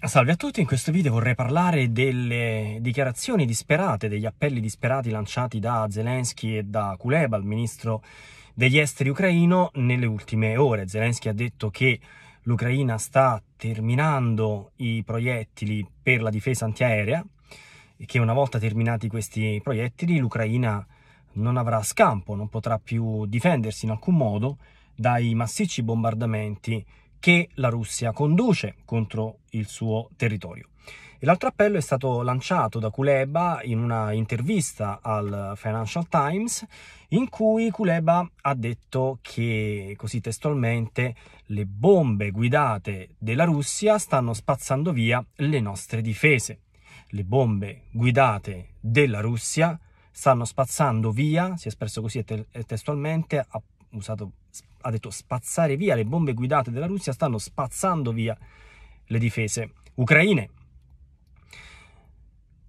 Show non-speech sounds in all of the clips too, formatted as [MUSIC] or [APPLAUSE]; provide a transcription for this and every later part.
Salve a tutti, in questo video vorrei parlare delle dichiarazioni disperate, degli appelli disperati lanciati da Zelensky e da Kuleba, il ministro degli esteri ucraino, nelle ultime ore. Zelensky ha detto che l'Ucraina sta terminando i proiettili per la difesa antiaerea e che una volta terminati questi proiettili l'Ucraina non avrà scampo, non potrà più difendersi in alcun modo dai massicci bombardamenti che la Russia conduce contro il suo territorio. E l'altro appello è stato lanciato da Kuleba in una intervista al Financial Times in cui Kuleba ha detto che, così testualmente, le bombe guidate della Russia stanno spazzando via le nostre difese. Le bombe guidate della Russia stanno spazzando via, si è espresso così testualmente, ha usato ha detto spazzare via, le bombe guidate della Russia stanno spazzando via le difese ucraine.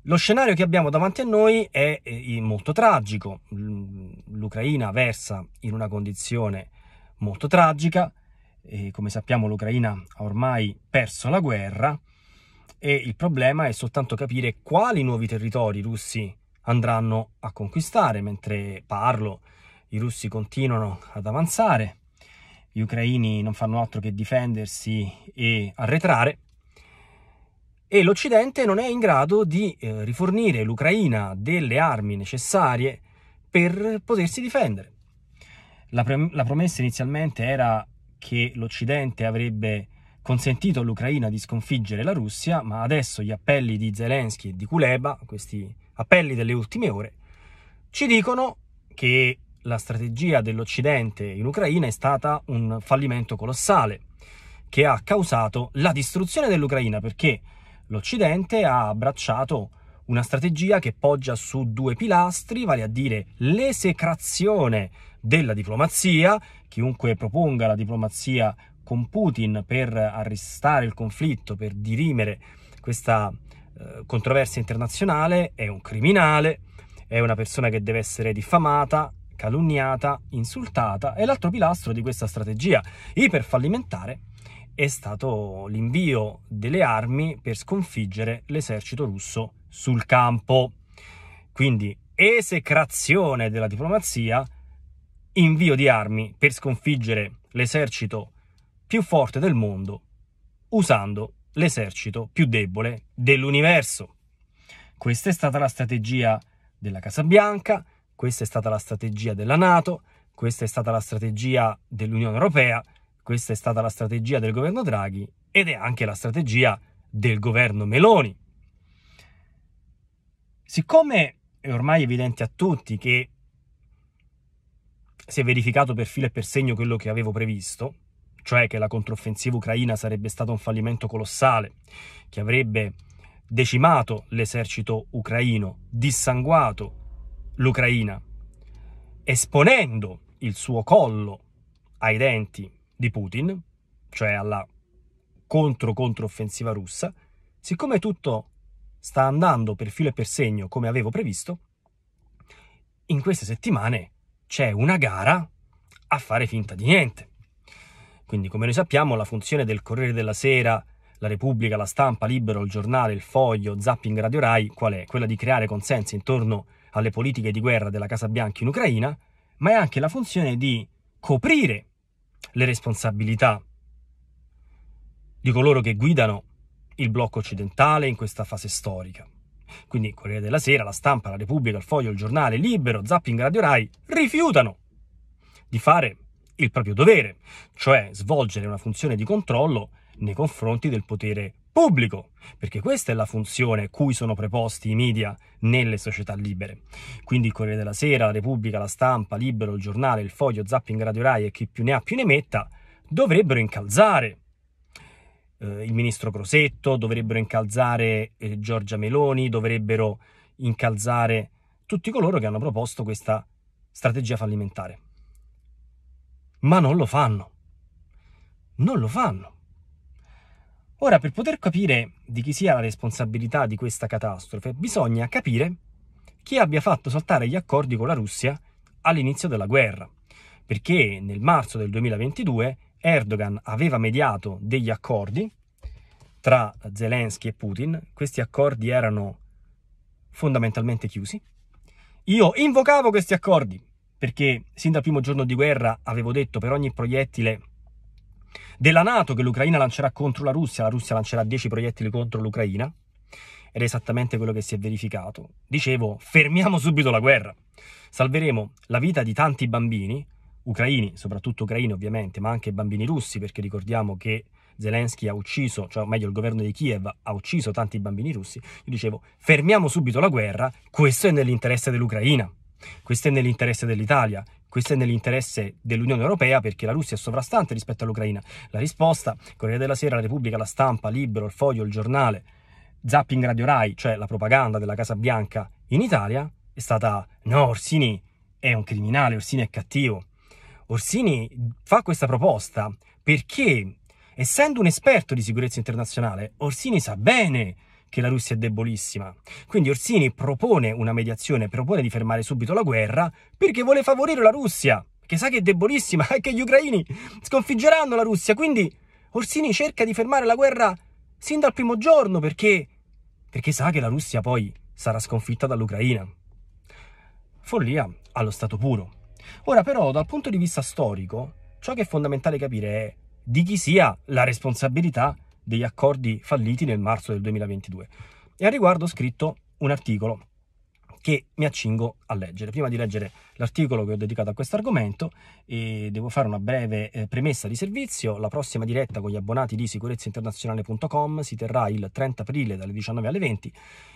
Lo scenario che abbiamo davanti a noi è eh, molto tragico. L'Ucraina versa in una condizione molto tragica. E come sappiamo l'Ucraina ha ormai perso la guerra e il problema è soltanto capire quali nuovi territori russi andranno a conquistare. Mentre parlo, i russi continuano ad avanzare gli ucraini non fanno altro che difendersi e arretrare, e l'Occidente non è in grado di eh, rifornire l'Ucraina delle armi necessarie per potersi difendere. La, pre- la promessa inizialmente era che l'Occidente avrebbe consentito all'Ucraina di sconfiggere la Russia, ma adesso gli appelli di Zelensky e di Kuleba, questi appelli delle ultime ore, ci dicono che la strategia dell'Occidente in Ucraina è stata un fallimento colossale che ha causato la distruzione dell'Ucraina perché l'Occidente ha abbracciato una strategia che poggia su due pilastri, vale a dire l'esecrazione della diplomazia, chiunque proponga la diplomazia con Putin per arrestare il conflitto, per dirimere questa eh, controversia internazionale, è un criminale, è una persona che deve essere diffamata, calunniata, insultata e l'altro pilastro di questa strategia iperfallimentare è stato l'invio delle armi per sconfiggere l'esercito russo sul campo. Quindi esecrazione della diplomazia, invio di armi per sconfiggere l'esercito più forte del mondo usando l'esercito più debole dell'universo. Questa è stata la strategia della Casa Bianca, questa è stata la strategia della Nato, questa è stata la strategia dell'Unione Europea, questa è stata la strategia del governo Draghi ed è anche la strategia del governo Meloni. Siccome è ormai evidente a tutti che si è verificato per filo e per segno quello che avevo previsto, cioè che la controffensiva ucraina sarebbe stata un fallimento colossale, che avrebbe decimato l'esercito ucraino, dissanguato l'Ucraina, esponendo il suo collo ai denti di Putin, cioè alla contro-controffensiva russa, siccome tutto sta andando per filo e per segno come avevo previsto, in queste settimane c'è una gara a fare finta di niente. Quindi, come noi sappiamo, la funzione del Corriere della Sera, la Repubblica, la Stampa, Libero, il Giornale, il Foglio, Zapping Radio Rai, qual è? Quella di creare consensi intorno a alle politiche di guerra della Casa Bianca in Ucraina, ma è anche la funzione di coprire le responsabilità di coloro che guidano il blocco occidentale in questa fase storica. Quindi Corriere della Sera, La Stampa, La Repubblica, Il Foglio, Il Giornale, Libero, Zapping, Radio Rai rifiutano di fare il proprio dovere, cioè svolgere una funzione di controllo nei confronti del potere pubblico, perché questa è la funzione cui sono preposti i media nelle società libere. Quindi il Corriere della Sera, la Repubblica, la Stampa, Libero, il Giornale, il Foglio, Zapping, Radio Rai e chi più ne ha più ne metta dovrebbero incalzare eh, il ministro Crosetto, dovrebbero incalzare eh, Giorgia Meloni, dovrebbero incalzare tutti coloro che hanno proposto questa strategia fallimentare. Ma non lo fanno. Non lo fanno. Ora, per poter capire di chi sia la responsabilità di questa catastrofe, bisogna capire chi abbia fatto saltare gli accordi con la Russia all'inizio della guerra, perché nel marzo del 2022 Erdogan aveva mediato degli accordi tra Zelensky e Putin, questi accordi erano fondamentalmente chiusi. Io invocavo questi accordi perché sin dal primo giorno di guerra avevo detto per ogni proiettile della Nato che l'Ucraina lancerà contro la Russia, la Russia lancerà 10 proiettili contro l'Ucraina, ed è esattamente quello che si è verificato. Dicevo, fermiamo subito la guerra, salveremo la vita di tanti bambini, ucraini, soprattutto ucraini ovviamente, ma anche bambini russi, perché ricordiamo che Zelensky ha ucciso, cioè meglio il governo di Kiev ha ucciso tanti bambini russi, io dicevo fermiamo subito la guerra, questo è nell'interesse dell'Ucraina. Questo è nell'interesse dell'Italia, questo è nell'interesse dell'Unione Europea perché la Russia è sovrastante rispetto all'Ucraina. La risposta, Corriere della Sera, La Repubblica, La Stampa, Libero, Il Foglio, Il Giornale, Zapping Radio Rai, cioè la propaganda della Casa Bianca in Italia, è stata no, Orsini è un criminale, Orsini è cattivo. Orsini fa questa proposta perché, essendo un esperto di sicurezza internazionale, Orsini sa bene che la Russia è debolissima. Quindi Orsini propone una mediazione, propone di fermare subito la guerra perché vuole favorire la Russia, che sa che è debolissima [LAUGHS] e che gli ucraini sconfiggeranno la Russia. Quindi Orsini cerca di fermare la guerra sin dal primo giorno perché, perché sa che la Russia poi sarà sconfitta dall'Ucraina. Follia allo stato puro. Ora però dal punto di vista storico ciò che è fondamentale capire è di chi sia la responsabilità degli accordi falliti nel marzo del 2022. E a riguardo ho scritto un articolo che mi accingo a leggere. Prima di leggere l'articolo che ho dedicato a questo argomento, eh, devo fare una breve eh, premessa di servizio. La prossima diretta con gli abbonati di sicurezzainternazionale.com si terrà il 30 aprile dalle 19 alle 20.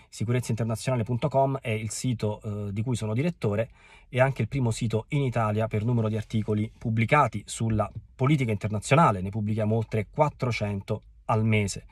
Sicurezzainternazionale.com è il sito eh, di cui sono direttore e anche il primo sito in Italia per numero di articoli pubblicati sulla politica internazionale. Ne pubblichiamo oltre 400 al mese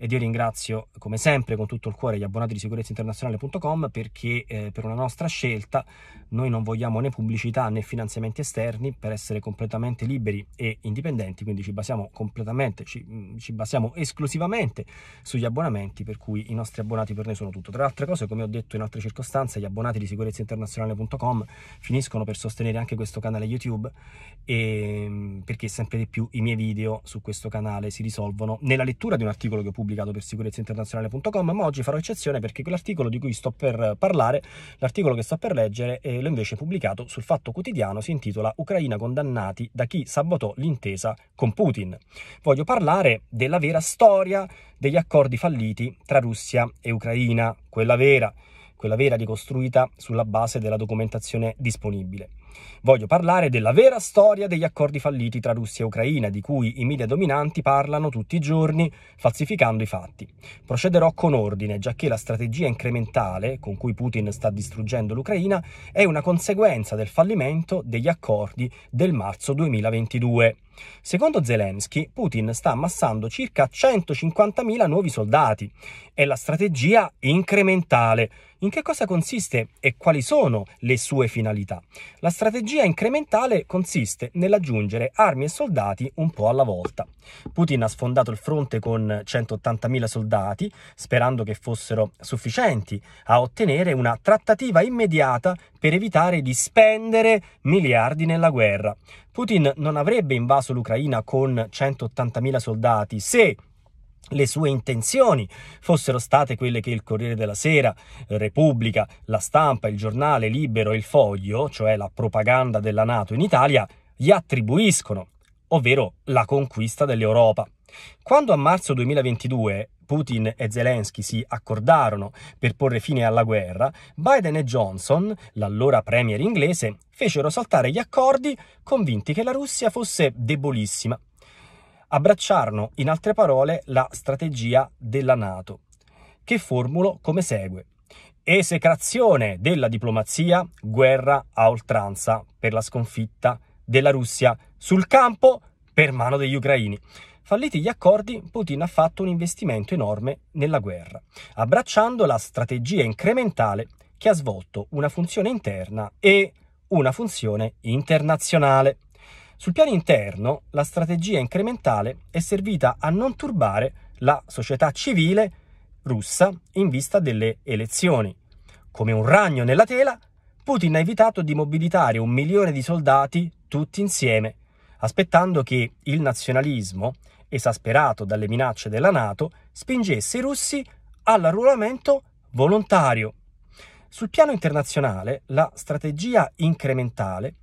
ed io ringrazio come sempre con tutto il cuore gli abbonati di sicurezza internazionale.com perché eh, per una nostra scelta noi non vogliamo né pubblicità né finanziamenti esterni per essere completamente liberi e indipendenti, quindi ci basiamo completamente, ci, mm, ci basiamo esclusivamente sugli abbonamenti per cui i nostri abbonati per noi sono tutto. Tra le altre cose, come ho detto in altre circostanze, gli abbonati di sicurezza internazionale.com finiscono per sostenere anche questo canale YouTube e, ehm, perché sempre di più i miei video su questo canale si risolvono nella lettura di un articolo che ho pubblicato pubblicato per sicurezzainternazionale.com, ma oggi farò eccezione perché quell'articolo di cui sto per parlare, l'articolo che sto per leggere, eh, l'ho invece pubblicato sul Fatto Quotidiano, si intitola Ucraina condannati da chi sabotò l'intesa con Putin. Voglio parlare della vera storia degli accordi falliti tra Russia e Ucraina, quella vera, quella vera ricostruita sulla base della documentazione disponibile. Voglio parlare della vera storia degli accordi falliti tra Russia e Ucraina, di cui i media dominanti parlano tutti i giorni, falsificando i fatti. Procederò con ordine, giacché la strategia incrementale con cui Putin sta distruggendo l'Ucraina è una conseguenza del fallimento degli accordi del marzo 2022. Secondo Zelensky, Putin sta ammassando circa 150.000 nuovi soldati. È la strategia incrementale in che cosa consiste e quali sono le sue finalità? La strategia incrementale consiste nell'aggiungere armi e soldati un po' alla volta. Putin ha sfondato il fronte con 180.000 soldati, sperando che fossero sufficienti a ottenere una trattativa immediata per evitare di spendere miliardi nella guerra. Putin non avrebbe invaso l'Ucraina con 180.000 soldati se le sue intenzioni fossero state quelle che il Corriere della Sera, eh, Repubblica, La Stampa, il giornale Libero e il Foglio, cioè la propaganda della Nato in Italia, gli attribuiscono, ovvero la conquista dell'Europa. Quando a marzo 2022 Putin e Zelensky si accordarono per porre fine alla guerra, Biden e Johnson, l'allora premier inglese, fecero saltare gli accordi convinti che la Russia fosse debolissima abbracciarono in altre parole la strategia della Nato, che formulo come segue. Esecrazione della diplomazia, guerra a oltranza per la sconfitta della Russia sul campo per mano degli ucraini. Falliti gli accordi, Putin ha fatto un investimento enorme nella guerra, abbracciando la strategia incrementale che ha svolto una funzione interna e una funzione internazionale. Sul piano interno, la strategia incrementale è servita a non turbare la società civile russa in vista delle elezioni. Come un ragno nella tela, Putin ha evitato di mobilitare un milione di soldati tutti insieme, aspettando che il nazionalismo, esasperato dalle minacce della Nato, spingesse i russi all'arruolamento volontario. Sul piano internazionale, la strategia incrementale è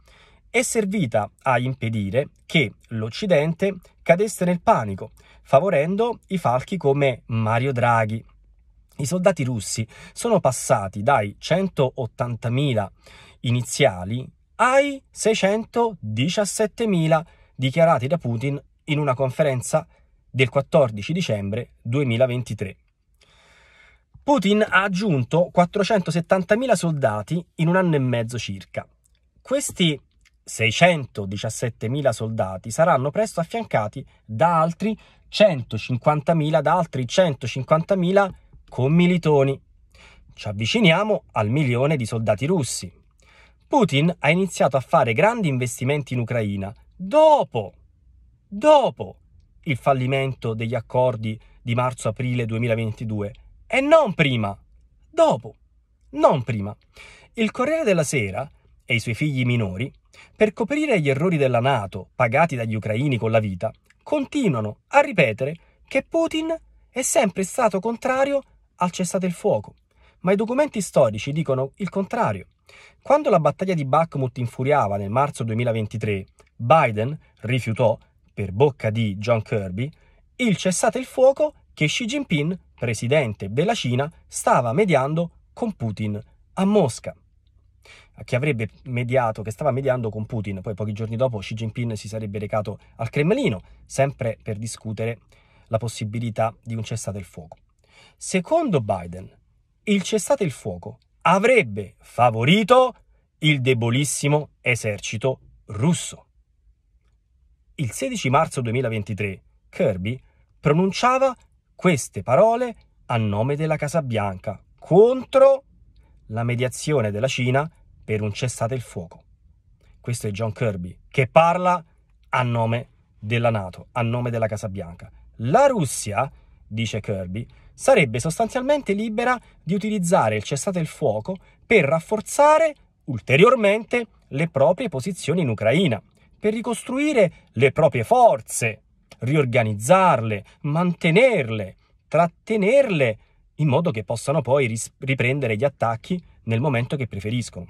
è servita a impedire che l'Occidente cadesse nel panico, favorendo i falchi come Mario Draghi. I soldati russi sono passati dai 180.000 iniziali ai 617.000 dichiarati da Putin in una conferenza del 14 dicembre 2023. Putin ha aggiunto 470.000 soldati in un anno e mezzo circa. Questi 617.000 soldati saranno presto affiancati da altri 150.000, da altri 150.000 commilitoni. Ci avviciniamo al milione di soldati russi. Putin ha iniziato a fare grandi investimenti in Ucraina dopo, dopo il fallimento degli accordi di marzo-aprile 2022 e non prima, dopo, non prima. Il Corriere della Sera e i suoi figli minori per coprire gli errori della Nato, pagati dagli ucraini con la vita, continuano a ripetere che Putin è sempre stato contrario al cessate il fuoco. Ma i documenti storici dicono il contrario. Quando la battaglia di Bakhmut infuriava nel marzo 2023, Biden rifiutò, per bocca di John Kirby, il cessate il fuoco che Xi Jinping, presidente della Cina, stava mediando con Putin a Mosca che avrebbe mediato, che stava mediando con Putin. Poi pochi giorni dopo Xi Jinping si sarebbe recato al Cremlino, sempre per discutere la possibilità di un cessate il fuoco. Secondo Biden, il cessate il fuoco avrebbe favorito il debolissimo esercito russo. Il 16 marzo 2023 Kirby pronunciava queste parole a nome della Casa Bianca contro la mediazione della Cina per un cessate il fuoco. Questo è John Kirby che parla a nome della Nato, a nome della Casa Bianca. La Russia, dice Kirby, sarebbe sostanzialmente libera di utilizzare il cessate il fuoco per rafforzare ulteriormente le proprie posizioni in Ucraina, per ricostruire le proprie forze, riorganizzarle, mantenerle, trattenerle in modo che possano poi riprendere gli attacchi nel momento che preferiscono.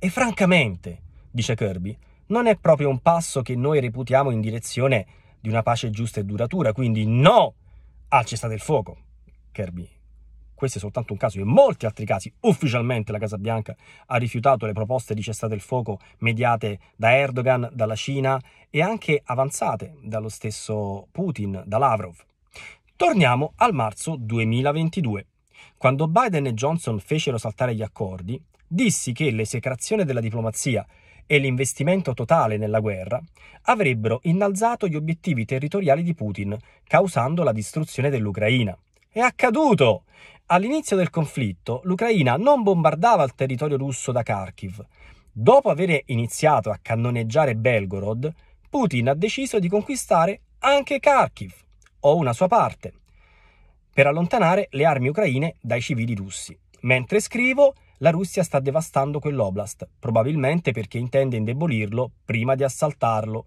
E francamente, dice Kirby, non è proprio un passo che noi reputiamo in direzione di una pace giusta e duratura, quindi no al cessate il fuoco. Kirby, questo è soltanto un caso, in molti altri casi ufficialmente la Casa Bianca ha rifiutato le proposte di cessate il fuoco mediate da Erdogan, dalla Cina e anche avanzate dallo stesso Putin, da Lavrov. Torniamo al marzo 2022. Quando Biden e Johnson fecero saltare gli accordi, dissi che l'esecrazione della diplomazia e l'investimento totale nella guerra avrebbero innalzato gli obiettivi territoriali di Putin, causando la distruzione dell'Ucraina. È accaduto! All'inizio del conflitto, l'Ucraina non bombardava il territorio russo da Kharkiv. Dopo aver iniziato a cannoneggiare Belgorod, Putin ha deciso di conquistare anche Kharkiv, o una sua parte, per allontanare le armi ucraine dai civili russi. Mentre scrivo, la Russia sta devastando quell'oblast, probabilmente perché intende indebolirlo prima di assaltarlo.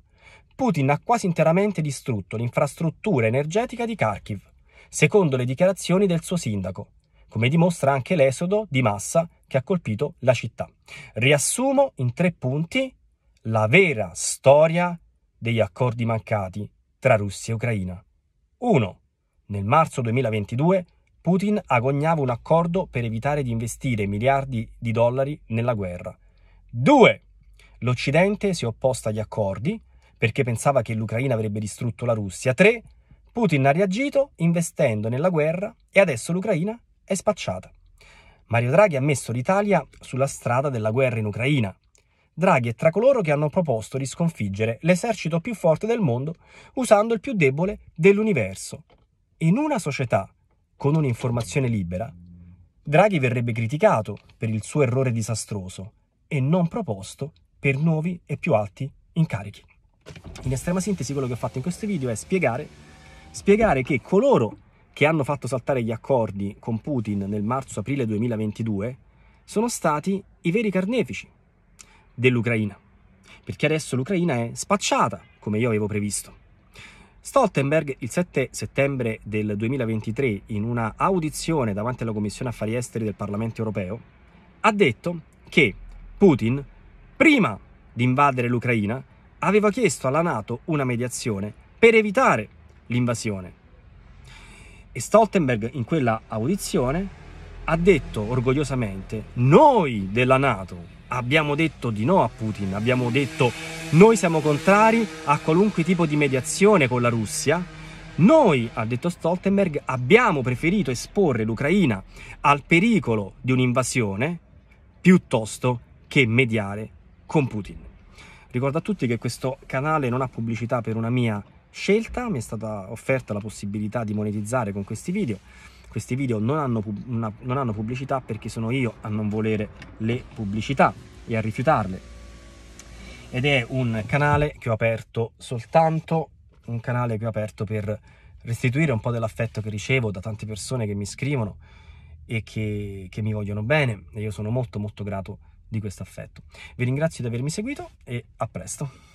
Putin ha quasi interamente distrutto l'infrastruttura energetica di Kharkiv, secondo le dichiarazioni del suo sindaco, come dimostra anche l'esodo di massa che ha colpito la città. Riassumo in tre punti la vera storia degli accordi mancati tra Russia e Ucraina. 1. Nel marzo 2022 Putin agognava un accordo per evitare di investire miliardi di dollari nella guerra. 2. L'Occidente si è opposto agli accordi perché pensava che l'Ucraina avrebbe distrutto la Russia. 3. Putin ha reagito investendo nella guerra e adesso l'Ucraina è spacciata. Mario Draghi ha messo l'Italia sulla strada della guerra in Ucraina. Draghi è tra coloro che hanno proposto di sconfiggere l'esercito più forte del mondo usando il più debole dell'universo. In una società con un'informazione libera, Draghi verrebbe criticato per il suo errore disastroso e non proposto per nuovi e più alti incarichi. In estrema sintesi quello che ho fatto in questo video è spiegare, spiegare che coloro che hanno fatto saltare gli accordi con Putin nel marzo-aprile 2022 sono stati i veri carnefici dell'Ucraina, perché adesso l'Ucraina è spacciata, come io avevo previsto. Stoltenberg il 7 settembre del 2023 in una audizione davanti alla Commissione Affari Esteri del Parlamento Europeo ha detto che Putin, prima di invadere l'Ucraina, aveva chiesto alla Nato una mediazione per evitare l'invasione. E Stoltenberg in quella audizione ha detto orgogliosamente noi della Nato abbiamo detto di no a Putin, abbiamo detto noi siamo contrari a qualunque tipo di mediazione con la Russia. Noi, ha detto Stoltenberg, abbiamo preferito esporre l'Ucraina al pericolo di un'invasione piuttosto che mediare con Putin. Ricordo a tutti che questo canale non ha pubblicità per una mia scelta, mi è stata offerta la possibilità di monetizzare con questi video questi video non hanno, una, non hanno pubblicità perché sono io a non volere le pubblicità e a rifiutarle. Ed è un canale che ho aperto soltanto, un canale che ho aperto per restituire un po' dell'affetto che ricevo da tante persone che mi scrivono e che, che mi vogliono bene e io sono molto molto grato di questo affetto. Vi ringrazio di avermi seguito e a presto.